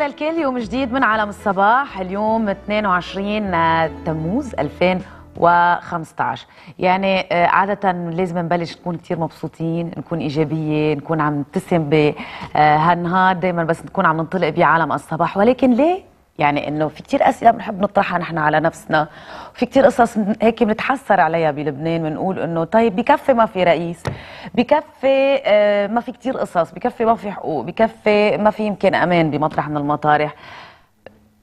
الكل يوم جديد من عالم الصباح اليوم 22 آه، تموز 2000 و15 يعني آه، عادة لازم نبلش نكون كثير مبسوطين نكون إيجابية نكون عم نبتسم بهالنهار آه، دايما بس نكون عم ننطلق بعالم الصباح ولكن ليه يعني انه في كثير اسئله بنحب نطرحها نحن على نفسنا في كثير قصص هيك بنتحسر عليها بلبنان بنقول انه طيب بكفي ما في رئيس بكفي آه، ما في كثير قصص بكفي ما في حقوق بكفي ما في يمكن امان بمطرح من المطارح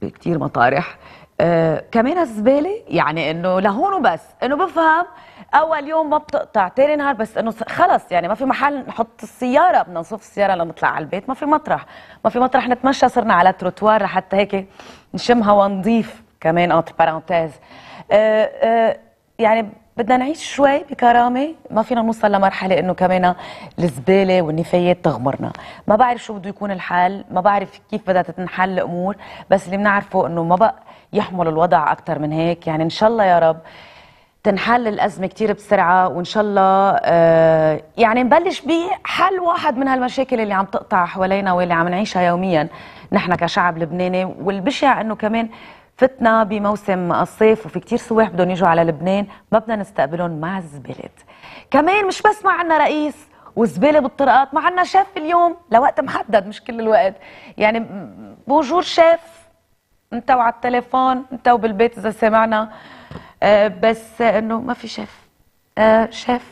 بكثير مطارح آه، كمان الزباله يعني انه لهون وبس انه بفهم اول يوم ما بتقطع تاني نهار بس انه خلص يعني ما في محل نحط السياره بدنا نصف السياره لنطلع على البيت ما في مطرح ما في مطرح نتمشى صرنا على تروتوار حتى هيك نشم هوا نظيف كمان اوت بارونتيز آه آه يعني بدنا نعيش شوي بكرامه ما فينا نوصل لمرحله انه كمان الزباله والنفايات تغمرنا ما بعرف شو بده يكون الحل ما بعرف كيف بدها تتنحل الامور بس اللي بنعرفه انه ما بقى يحمل الوضع اكثر من هيك يعني ان شاء الله يا رب تنحل الأزمة كتير بسرعة وإن شاء الله آه يعني نبلش بحل واحد من هالمشاكل اللي عم تقطع حوالينا واللي عم نعيشها يوميا نحن كشعب لبناني والبشع أنه كمان فتنا بموسم الصيف وفي كتير سواح بدهم يجوا على لبنان ما بدنا نستقبلهم مع الزبالات كمان مش بس ما عنا رئيس وزبالة بالطرقات ما عنا شاف اليوم لوقت محدد مش كل الوقت يعني بوجور شاف انت وعلى التليفون انت وبالبيت اذا سمعنا آه، بس انه ما في شاف آه، شاف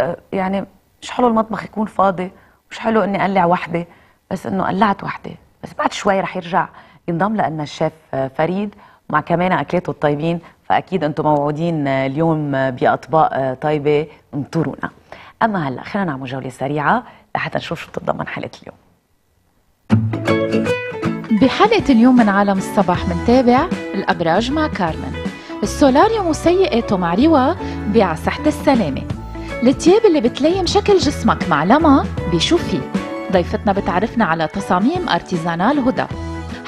آه، يعني مش حلو المطبخ يكون فاضي مش حلو اني اقلع وحده بس انه قلعت وحده بس بعد شوي رح يرجع ينضم لنا الشيف فريد مع كمان اكلاته الطيبين فاكيد انتم موعودين اليوم باطباق طيبه انطرونا اما هلا خلينا نعمل جوله سريعه لحتى نشوف شو بتتضمن حلقه اليوم بحلقه اليوم من عالم الصباح منتابع الابراج مع كارمن السولاريوم وسيئاته مع روا بيع صحه السلامه التياب اللي بتلين شكل جسمك مع لما بيشوفي ضيفتنا بتعرفنا على تصاميم ارتيزانال هدى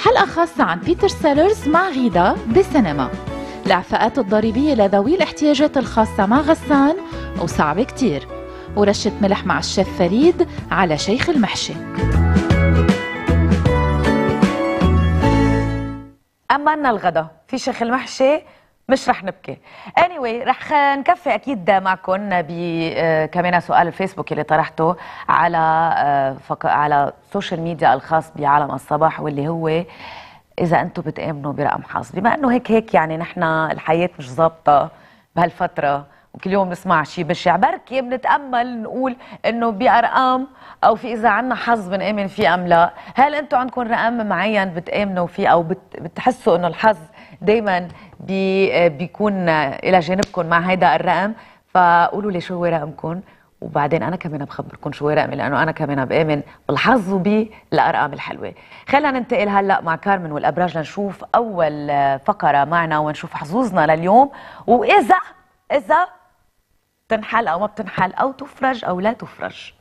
حلقة خاصة عن بيتر سيلرز مع غيدا بالسينما العفاءات الضريبية لذوي الاحتياجات الخاصة مع غسان وصعبة كتير ورشة ملح مع الشيف فريد على شيخ المحشي أما الغدا في شيخ المحشي مش رح نبكي اني anyway رح نكفي اكيد معكم بكمان آه، سؤال الفيسبوك اللي طرحته على آه، فك... على السوشيال ميديا الخاص بعالم الصباح واللي هو اذا انتم بتامنوا برقم حظ بما انه هيك هيك يعني نحن الحياه مش ظابطه بهالفتره وكل يوم نسمع شيء بشع بركي بنتامل نقول انه بارقام او في اذا عندنا حظ بنامن فيه ام لا هل انتم عندكم رقم معين بتامنوا فيه او بت... بتحسوا انه الحظ دائما بي آه، بيكون آه، الى جانبكم مع هيدا الرقم فقولوا لي شو هو رقمكم وبعدين انا كمان بخبركم شو هو رقمي لانه انا كمان بامن بالحظ وبالارقام الحلوه خلينا ننتقل هلا مع كارمن والابراج لنشوف اول آه، فقره معنا ونشوف حظوظنا لليوم واذا اذا بتنحل او ما بتنحل او تفرج او لا تفرج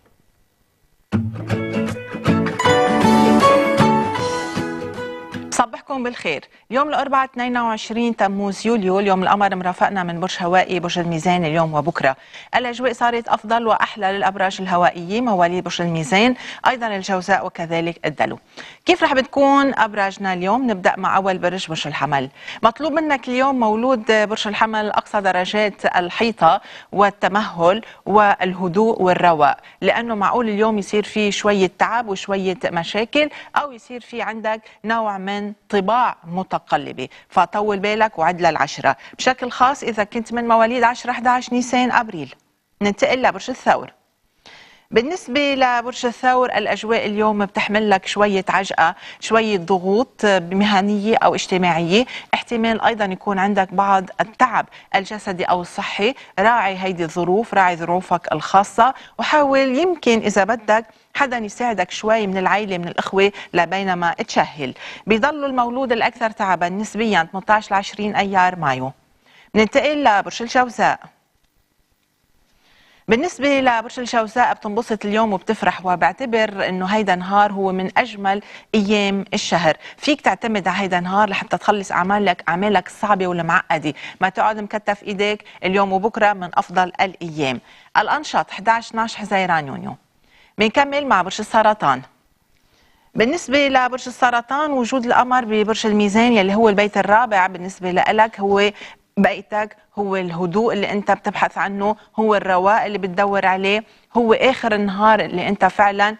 مساكم بالخير اليوم الأربعاء 22 تموز يوليو اليوم القمر مرافقنا من برج هوائي برج الميزان اليوم وبكرة الأجواء صارت أفضل وأحلى للأبراج الهوائية مواليد برج الميزان أيضا الجوزاء وكذلك الدلو كيف رح بتكون أبراجنا اليوم نبدأ مع أول برج برج الحمل مطلوب منك اليوم مولود برج الحمل أقصى درجات الحيطة والتمهل والهدوء والرواء لأنه معقول اليوم يصير فيه شوية تعب وشوية مشاكل أو يصير في عندك نوع من طب طباع متقلبة فطول بالك وعد للعشرة بشكل خاص إذا كنت من مواليد 10 11 نيسان أبريل ننتقل لبرج الثور بالنسبة لبرج الثور الأجواء اليوم بتحمل لك شوية عجقة شوية ضغوط مهنية أو اجتماعية احتمال أيضا يكون عندك بعض التعب الجسدي أو الصحي راعي هيدي الظروف راعي ظروفك الخاصة وحاول يمكن إذا بدك حدا يساعدك شوي من العيلة من الإخوة لبينما تشهل بيضل المولود الأكثر تعبا نسبيا 18 ل 20 أيار مايو ننتقل لبرج الجوزاء بالنسبة لبرج الجوزاء بتنبسط اليوم وبتفرح وبعتبر انه هيدا النهار هو من اجمل ايام الشهر، فيك تعتمد على هيدا النهار لحتى تخلص اعمالك اعمالك الصعبة والمعقدة، ما تقعد مكتف ايديك اليوم وبكره من افضل الايام. الانشط 11 12 حزيران يونيو. بنكمل مع برج السرطان. بالنسبة لبرج السرطان وجود القمر ببرج الميزان يلي هو البيت الرابع بالنسبة لك هو بيتك هو الهدوء اللي انت بتبحث عنه هو الرواء اللي بتدور عليه هو اخر النهار اللي انت فعلا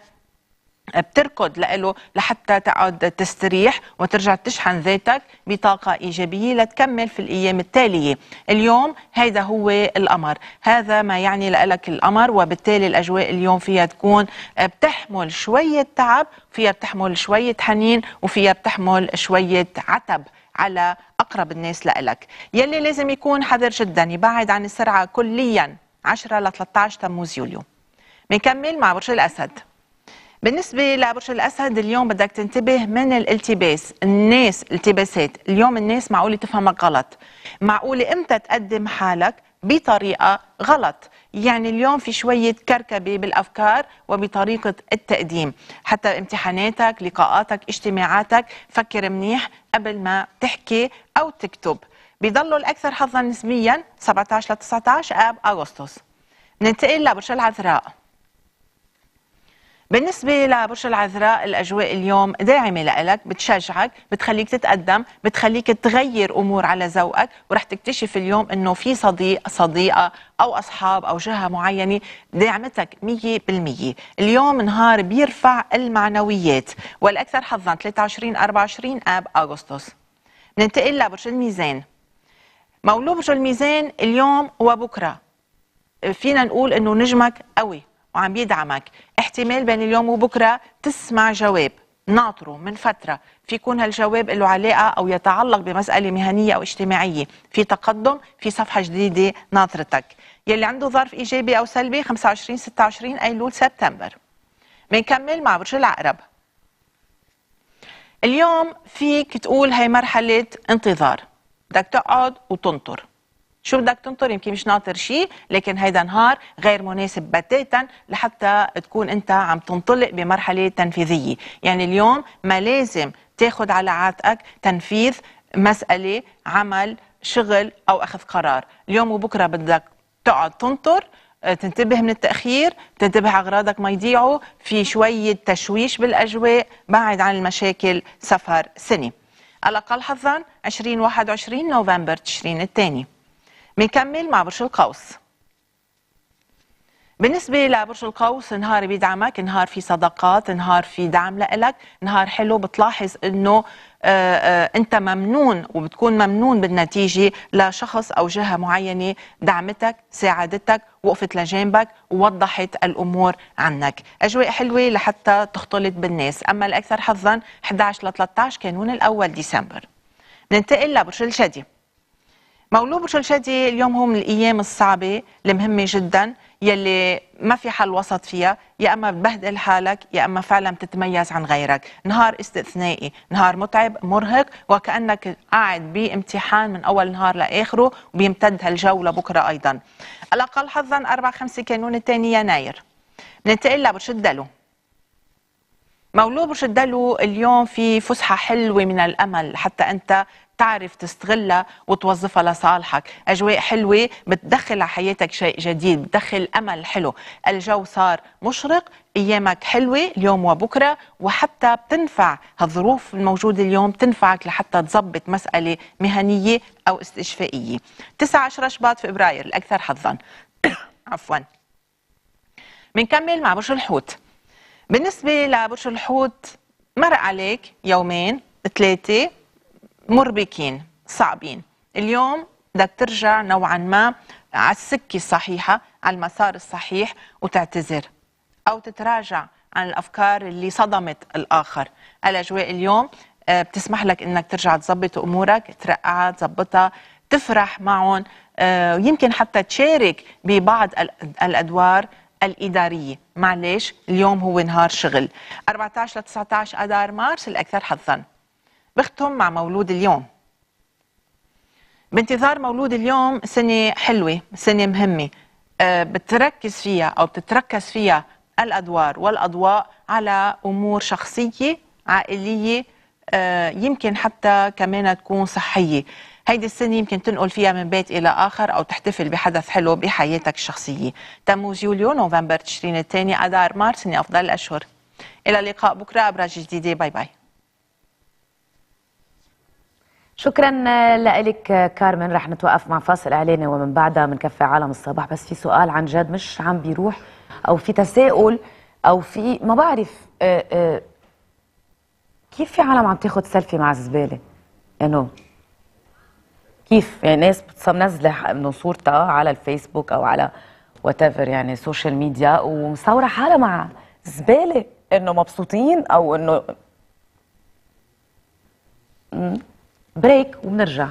بتركض له لحتى تقعد تستريح وترجع تشحن ذاتك بطاقة إيجابية لتكمل في الأيام التالية اليوم هيدا هو القمر هذا ما يعني لك القمر وبالتالي الأجواء اليوم فيها تكون بتحمل شوية تعب فيها بتحمل شوية حنين وفيها بتحمل شوية عتب على اقرب الناس لك يلي لازم يكون حذر جدا يبعد عن السرعه كليا 10 ل 13 تموز يوليو بنكمل مع برج الاسد بالنسبة لبرج الأسد اليوم بدك تنتبه من الالتباس الناس التباسات اليوم الناس معقولة تفهمك غلط معقولة إمتى تقدم حالك بطريقه غلط يعني اليوم في شوية كركبة بالأفكار وبطريقة التقديم حتى امتحاناتك لقاءاتك اجتماعاتك فكر منيح قبل ما تحكي أو تكتب بيضلوا الأكثر حظا نسبيا 17 ل 19 آب أغسطس ننتقل لبرج العذراء بالنسبة لبرج العذراء الأجواء اليوم داعمة لك بتشجعك بتخليك تتقدم بتخليك تغير أمور على ذوقك ورح تكتشف اليوم أنه في صديق صديقة أو أصحاب أو جهة معينة داعمتك 100% اليوم نهار بيرفع المعنويات والأكثر حظا 23 24 آب أغسطس ننتقل لبرج الميزان مولود برج الميزان اليوم وبكرة فينا نقول أنه نجمك قوي وعم يدعمك احتمال بين اليوم وبكرة تسمع جواب ناطره من فترة في يكون هالجواب له علاقة أو يتعلق بمسألة مهنية أو اجتماعية في تقدم في صفحة جديدة ناطرتك يلي عنده ظرف إيجابي أو سلبي 25 26 أيلول سبتمبر بنكمل مع برج العقرب اليوم فيك تقول هي مرحلة انتظار بدك تقعد وتنطر شو بدك تنطر يمكن مش ناطر شيء لكن هيدا نهار غير مناسب بتاتا لحتى تكون انت عم تنطلق بمرحله تنفيذيه يعني اليوم ما لازم تاخذ على عاتقك تنفيذ مساله عمل شغل او اخذ قرار اليوم وبكره بدك تقعد تنطر آه، تنتبه من التأخير تنتبه أغراضك ما يضيعوا في شوية تشويش بالأجواء بعد عن المشاكل سفر سنة الأقل حظا 2021 نوفمبر تشرين الثاني بنكمل مع برج القوس بالنسبة لبرج القوس نهار بيدعمك نهار في صداقات نهار في دعم لإلك نهار حلو بتلاحظ أنه آه، آه، أنت ممنون وبتكون ممنون بالنتيجة لشخص أو جهة معينة دعمتك ساعدتك وقفت لجانبك ووضحت الأمور عنك أجواء حلوة لحتى تختلط بالناس أما الأكثر حظا 11 ل 13 كانون الأول ديسمبر ننتقل لبرج الجدي مولود الجدي اليوم هو من الايام الصعبه المهمه جدا يلي ما في حل وسط فيها يا اما بتبهدل حالك يا اما فعلا بتتميز عن غيرك نهار استثنائي نهار متعب مرهق وكانك قاعد بامتحان من اول نهار لاخره وبيمتد هالجو لبكره ايضا الاقل حظا 4 5 كانون الثاني يناير بننتقل لبرشد دلو مولود برشد دلو اليوم في فسحه حلوه من الامل حتى انت تعرف تستغلها وتوظفها لصالحك أجواء حلوة بتدخل على حياتك شيء جديد بتدخل أمل حلو الجو صار مشرق ايامك حلوه اليوم وبكره وحتى بتنفع هالظروف الموجوده اليوم تنفعك لحتى تظبط مساله مهنيه او استشفائيه 19 شباط فبراير الاكثر حظا عفوا بنكمل مع برج الحوت بالنسبه لبرج الحوت مر عليك يومين ثلاثه مربكين صعبين اليوم بدك ترجع نوعا ما على السكة الصحيحة على المسار الصحيح وتعتذر أو تتراجع عن الأفكار اللي صدمت الآخر الأجواء اليوم آه، بتسمح لك انك ترجع تظبط امورك ترقعها تظبطها تفرح معهم ويمكن آه، حتى تشارك ببعض الادوار الاداريه معلش اليوم هو نهار شغل 14 ل 19 اذار مارس الاكثر حظا بختم مع مولود اليوم بانتظار مولود اليوم سنة حلوة سنة مهمة آه، بتركز فيها أو بتتركز فيها الأدوار والأضواء على أمور شخصية عائلية آه، يمكن حتى كمان تكون صحية هيدي السنة يمكن تنقل فيها من بيت إلى آخر أو تحتفل بحدث حلو بحياتك الشخصية تموز يوليو نوفمبر تشرين الثاني أدار مارس سنة أفضل الأشهر إلى اللقاء بكرة أبراج جديدة باي باي شكرا آه، لك آه، كارمن رح نتوقف مع فاصل اعلاني ومن بعدها بنكفي عالم الصباح بس في سؤال عن جد مش عم بيروح او في تساؤل او في ما بعرف آه، كيف في عالم عم تاخذ سيلفي مع الزباله؟ انه كيف يعني ناس منزله انه صورتها على الفيسبوك او على وات يعني سوشيال ميديا ومصوره حالها مع زباله انه مبسوطين او انه بريك وبنرجع